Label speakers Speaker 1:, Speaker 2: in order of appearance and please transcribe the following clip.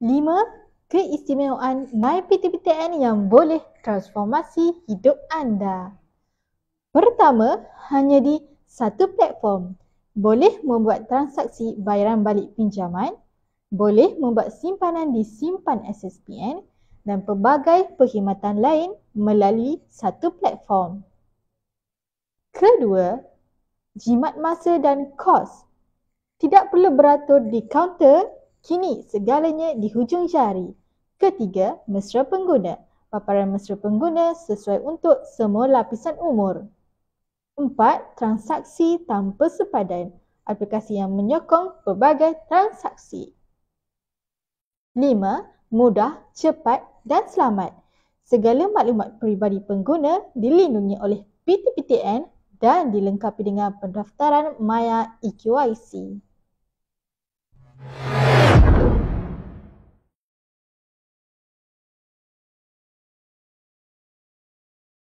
Speaker 1: Lima Keistimewaan MyPTPTN yang boleh transformasi hidup anda. Pertama, hanya di satu platform. Boleh membuat transaksi bayaran balik pinjaman, boleh membuat simpanan di simpan SSPN dan pelbagai perkhidmatan lain melalui satu platform. Kedua, jimat masa dan kos. Tidak perlu beratur di kaunter Kini segalanya di hujung jari. Ketiga, mesra pengguna. Paparan mesra pengguna sesuai untuk semua lapisan umur. Empat, transaksi tanpa sepadan. Aplikasi yang menyokong pelbagai transaksi. Lima, mudah, cepat dan selamat. Segala maklumat peribadi pengguna dilindungi oleh PTPTN dan dilengkapi dengan pendaftaran Maya EQIC.